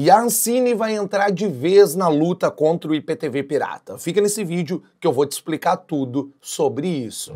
E a Ancine vai entrar de vez na luta contra o IPTV pirata. Fica nesse vídeo que eu vou te explicar tudo sobre isso.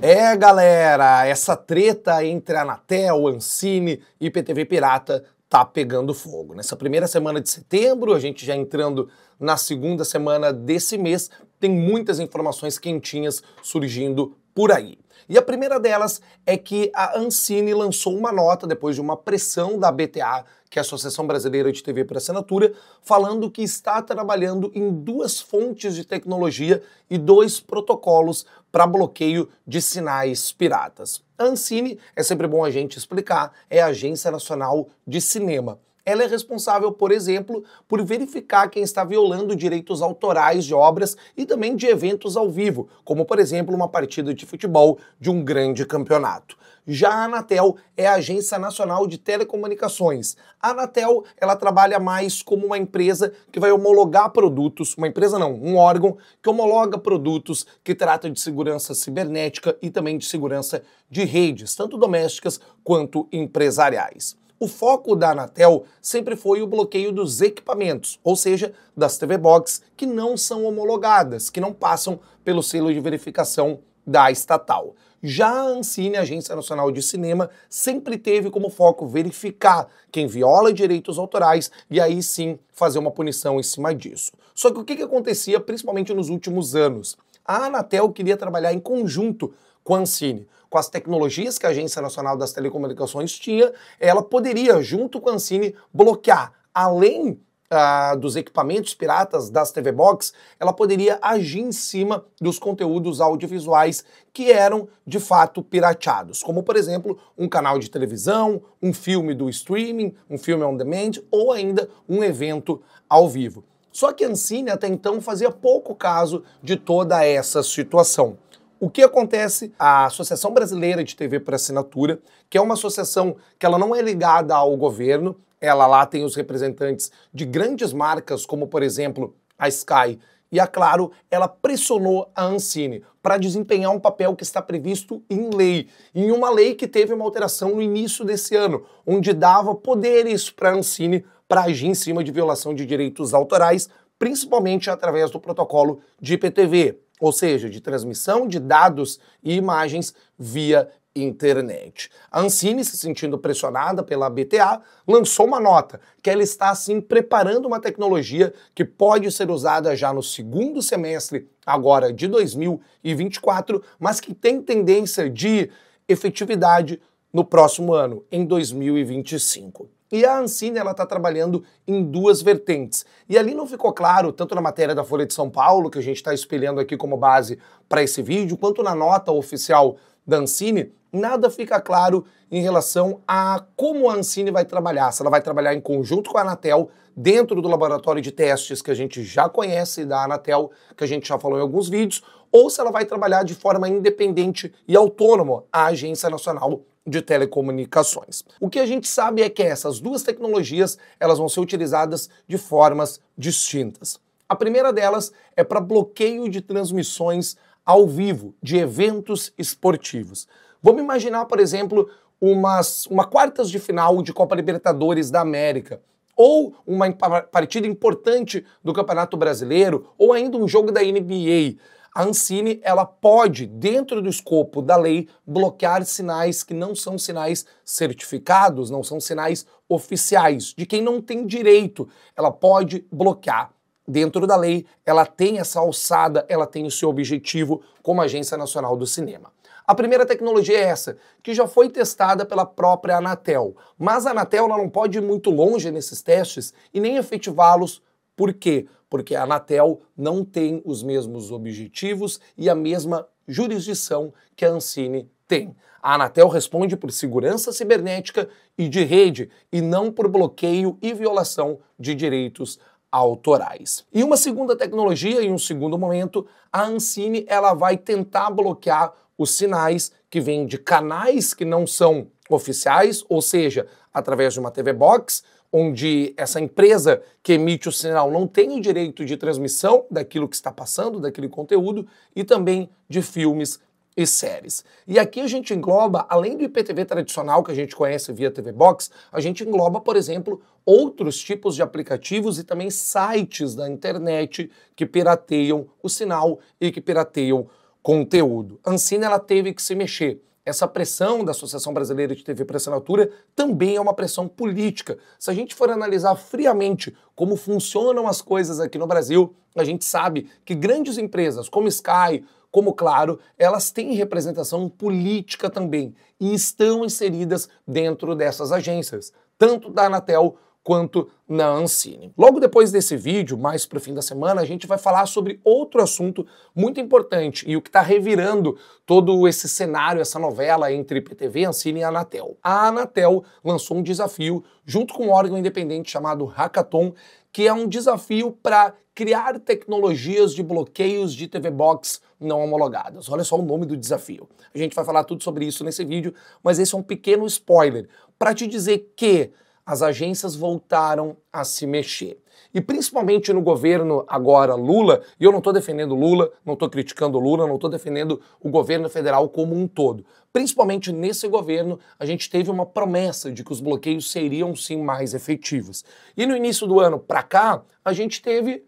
É, galera, essa treta entre a Anatel, Ancine e IPTV pirata tá pegando fogo. Nessa primeira semana de setembro, a gente já entrando na segunda semana desse mês, tem muitas informações quentinhas surgindo por aí. E a primeira delas é que a Ancine lançou uma nota depois de uma pressão da BTA, que é a Associação Brasileira de TV por Assinatura, falando que está trabalhando em duas fontes de tecnologia e dois protocolos para bloqueio de sinais piratas. A Ancine, é sempre bom a gente explicar, é a Agência Nacional de Cinema. Ela é responsável, por exemplo, por verificar quem está violando direitos autorais de obras e também de eventos ao vivo, como, por exemplo, uma partida de futebol de um grande campeonato. Já a Anatel é a Agência Nacional de Telecomunicações. A Anatel, ela trabalha mais como uma empresa que vai homologar produtos, uma empresa não, um órgão que homologa produtos que trata de segurança cibernética e também de segurança de redes, tanto domésticas quanto empresariais. O foco da Anatel sempre foi o bloqueio dos equipamentos, ou seja, das TV Box que não são homologadas, que não passam pelo selo de verificação da estatal. Já a Ancine, a Agência Nacional de Cinema, sempre teve como foco verificar quem viola direitos autorais e aí sim fazer uma punição em cima disso. Só que o que, que acontecia principalmente nos últimos anos? A Anatel queria trabalhar em conjunto com a Ancine. Com as tecnologias que a Agência Nacional das Telecomunicações tinha, ela poderia, junto com a Ancine, bloquear, além dos equipamentos piratas das TV Box, ela poderia agir em cima dos conteúdos audiovisuais que eram de fato pirateados, como por exemplo um canal de televisão, um filme do streaming, um filme on demand ou ainda um evento ao vivo. Só que a Ancine até então fazia pouco caso de toda essa situação. O que acontece? A Associação Brasileira de TV por Assinatura, que é uma associação que ela não é ligada ao governo, ela lá tem os representantes de grandes marcas, como por exemplo a Sky. E a é Claro, ela pressionou a Ancine para desempenhar um papel que está previsto em lei, em uma lei que teve uma alteração no início desse ano, onde dava poderes para a Ancine para agir em cima de violação de direitos autorais, principalmente através do protocolo de IPTV, ou seja, de transmissão de dados e imagens via internet. A Ancine, se sentindo pressionada pela BTA, lançou uma nota que ela está assim preparando uma tecnologia que pode ser usada já no segundo semestre agora de 2024, mas que tem tendência de efetividade no próximo ano, em 2025. E a Ancine ela está trabalhando em duas vertentes. E ali não ficou claro, tanto na matéria da Folha de São Paulo, que a gente está espelhando aqui como base para esse vídeo, quanto na nota oficial da Ancine, nada fica claro em relação a como a Ancine vai trabalhar. Se ela vai trabalhar em conjunto com a Anatel, dentro do laboratório de testes que a gente já conhece da Anatel, que a gente já falou em alguns vídeos, ou se ela vai trabalhar de forma independente e autônoma a Agência Nacional de telecomunicações. O que a gente sabe é que essas duas tecnologias, elas vão ser utilizadas de formas distintas. A primeira delas é para bloqueio de transmissões ao vivo de eventos esportivos. Vamos imaginar, por exemplo, umas, uma quartas de final de Copa Libertadores da América, ou uma partida importante do Campeonato Brasileiro, ou ainda um jogo da NBA. A Ancine, ela pode, dentro do escopo da lei, bloquear sinais que não são sinais certificados, não são sinais oficiais, de quem não tem direito. Ela pode bloquear dentro da lei, ela tem essa alçada, ela tem o seu objetivo como Agência Nacional do Cinema. A primeira tecnologia é essa, que já foi testada pela própria Anatel. Mas a Anatel não pode ir muito longe nesses testes e nem efetivá-los. Por quê? Porque a Anatel não tem os mesmos objetivos e a mesma jurisdição que a Ancine tem. A Anatel responde por segurança cibernética e de rede, e não por bloqueio e violação de direitos autorais. E uma segunda tecnologia, em um segundo momento, a Ancine ela vai tentar bloquear os sinais que vêm de canais que não são oficiais, ou seja, através de uma TV Box, onde essa empresa que emite o sinal não tem o direito de transmissão daquilo que está passando, daquele conteúdo, e também de filmes e séries. E aqui a gente engloba, além do IPTV tradicional que a gente conhece via TV Box, a gente engloba, por exemplo, outros tipos de aplicativos e também sites da internet que pirateiam o sinal e que pirateiam conteúdo. A Ancina ela teve que se mexer. Essa pressão da Associação Brasileira de TV por assinatura também é uma pressão política. Se a gente for analisar friamente como funcionam as coisas aqui no Brasil, a gente sabe que grandes empresas como Sky, como, claro, elas têm representação política também e estão inseridas dentro dessas agências, tanto da Anatel quanto na Ancine. Logo depois desse vídeo, mais para o fim da semana, a gente vai falar sobre outro assunto muito importante e o que está revirando todo esse cenário, essa novela entre PTV, Ancine e Anatel. A Anatel lançou um desafio junto com um órgão independente chamado Hackathon, que é um desafio para criar tecnologias de bloqueios de TV Box não homologadas. Olha só o nome do desafio. A gente vai falar tudo sobre isso nesse vídeo, mas esse é um pequeno spoiler para te dizer que as agências voltaram a se mexer. E principalmente no governo agora Lula, e eu não estou defendendo Lula, não estou criticando Lula, não estou defendendo o governo federal como um todo. Principalmente nesse governo, a gente teve uma promessa de que os bloqueios seriam sim mais efetivos. E no início do ano para cá, a gente teve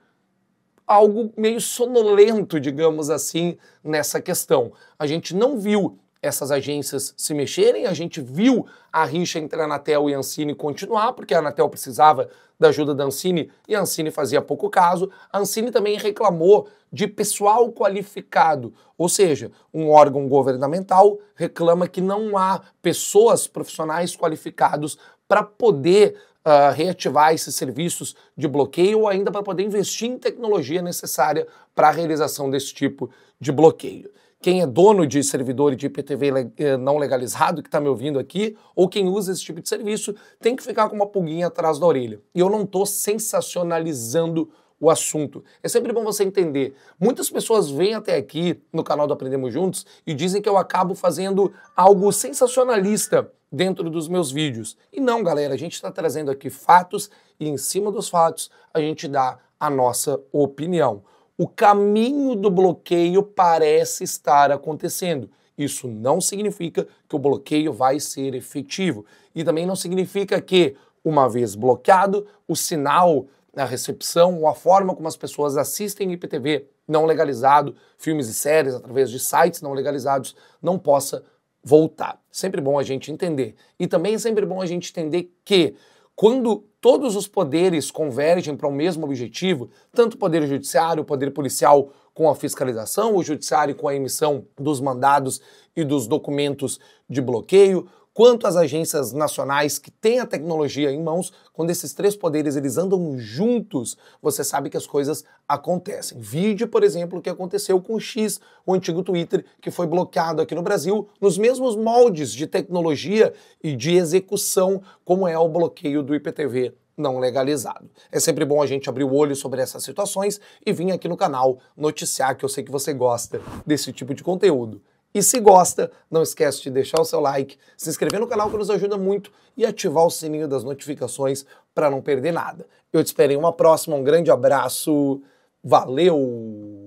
algo meio sonolento, digamos assim, nessa questão. A gente não viu essas agências se mexerem. A gente viu a rixa entre a Anatel e a Ancine continuar, porque a Anatel precisava da ajuda da Ancine e a Ancine fazia pouco caso. A Ancine também reclamou de pessoal qualificado, ou seja, um órgão governamental reclama que não há pessoas profissionais qualificados para poder Uh, reativar esses serviços de bloqueio ou ainda para poder investir em tecnologia necessária para a realização desse tipo de bloqueio quem é dono de servidor de IPTV eh, não legalizado que está me ouvindo aqui, ou quem usa esse tipo de serviço, tem que ficar com uma pulguinha atrás da orelha. E eu não estou sensacionalizando o assunto. É sempre bom você entender. Muitas pessoas vêm até aqui no canal do Aprendemos Juntos e dizem que eu acabo fazendo algo sensacionalista dentro dos meus vídeos. E não, galera, a gente está trazendo aqui fatos e em cima dos fatos a gente dá a nossa opinião o caminho do bloqueio parece estar acontecendo. Isso não significa que o bloqueio vai ser efetivo e também não significa que, uma vez bloqueado, o sinal, a recepção ou a forma como as pessoas assistem IPTV não legalizado, filmes e séries através de sites não legalizados, não possa voltar. Sempre bom a gente entender. E também é sempre bom a gente entender que quando todos os poderes convergem para o mesmo objetivo, tanto o poder judiciário, o poder policial com a fiscalização, o judiciário com a emissão dos mandados e dos documentos de bloqueio, quanto as agências nacionais que têm a tecnologia em mãos, quando esses três poderes eles andam juntos, você sabe que as coisas acontecem. Vide, por exemplo, o que aconteceu com o X, o antigo Twitter, que foi bloqueado aqui no Brasil, nos mesmos moldes de tecnologia e de execução, como é o bloqueio do IPTV não legalizado. É sempre bom a gente abrir o olho sobre essas situações e vir aqui no canal noticiar que eu sei que você gosta desse tipo de conteúdo. E se gosta, não esquece de deixar o seu like, se inscrever no canal que nos ajuda muito e ativar o sininho das notificações para não perder nada. Eu te espero em uma próxima, um grande abraço, valeu!